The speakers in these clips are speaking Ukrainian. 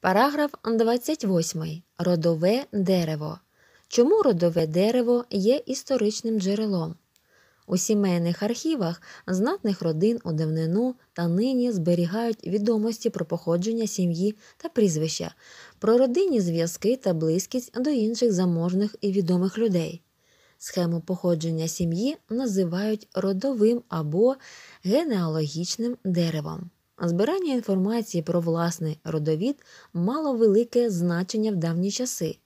Параграф 28. Родове дерево. Чому родове дерево є історичним джерелом? У сімейних архівах знатних родин у давнину та нині зберігають відомості про походження сім'ї та прізвища, про родинні зв'язки та близькість до інших заможних і відомих людей. Схему походження сім'ї називають родовим або генеалогічним деревом. Збирання інформації про власний родовід мало велике значення в давні часи,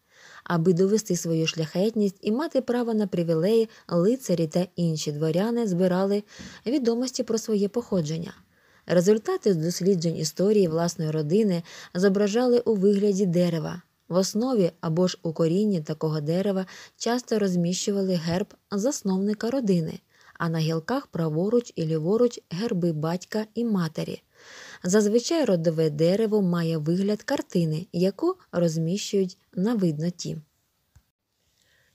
аби довести свою шляхетність і мати право на привілеї, лицарі та інші дворяни збирали відомості про своє походження. Результати з досліджень історії власної родини зображали у вигляді дерева. В основі або ж у корінні такого дерева часто розміщували герб засновника родини, а на гілках праворуч і ліворуч герби батька і матері. Зазвичай родове дерево має вигляд картини, яку розміщують на видноті.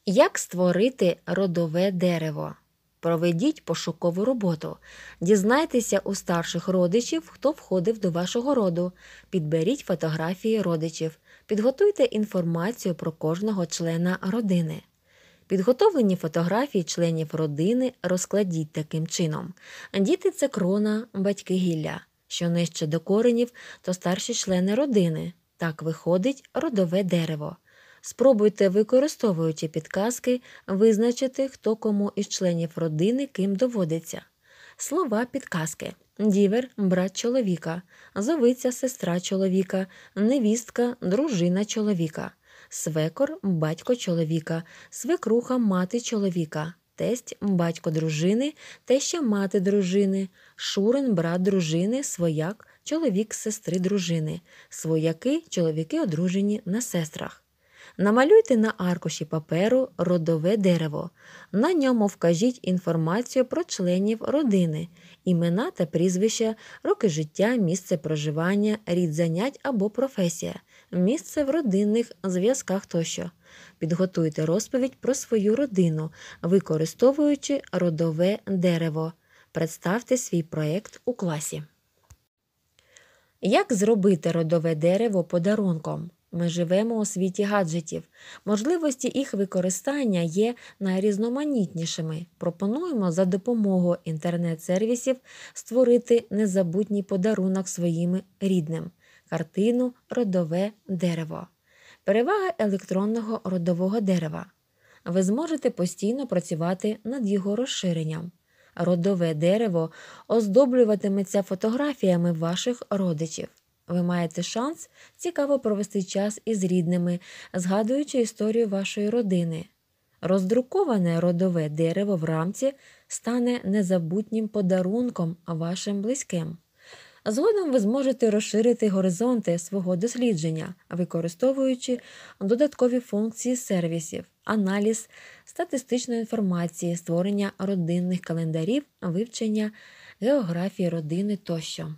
Як створити родове дерево? Проведіть пошукову роботу. Дізнайтеся у старших родичів, хто входив до вашого роду. Підберіть фотографії родичів. Підготуйте інформацію про кожного члена родини. Підготовлені фотографії членів родини розкладіть таким чином: діти це крона, батьки гілля. Що нижче до коренів, то старші члени родини. Так виходить родове дерево. Спробуйте, використовуючи підказки, визначити, хто кому із членів родини ким доводиться. Слова підказки дівер, брат чоловіка, зовиця сестра чоловіка, невістка, дружина чоловіка, свекор батько чоловіка, свекруха мати чоловіка, тесть, батько дружини, теща мати дружини, Шурин, брат дружини, свояк, чоловік сестри дружини, свояки, чоловіки одружені на сестрах. Намалюйте на аркуші паперу родове дерево. На ньому вкажіть інформацію про членів родини, імена та прізвища, роки життя, місце проживання, рід занять або професія місце в родинних зв'язках тощо. Підготуйте розповідь про свою родину, використовуючи родове дерево. Представте свій проєкт у класі. Як зробити родове дерево подарунком? Ми живемо у світі гаджетів. Можливості їх використання є найрізноманітнішими. Пропонуємо за допомогою інтернет-сервісів створити незабутній подарунок своїм рідним картину родове дерево. Перевага електронного родового дерева. Ви зможете постійно працювати над його розширенням. Родове дерево оздоблюватиметься фотографіями ваших родичів. Ви маєте шанс цікаво провести час із рідними, згадуючи історію вашої родини. Роздруковане родове дерево в рамці стане незабутнім подарунком вашим близьким. Згодом ви зможете розширити горизонти свого дослідження, використовуючи додаткові функції сервісів, аналіз статистичної інформації, створення родинних календарів, вивчення географії родини тощо.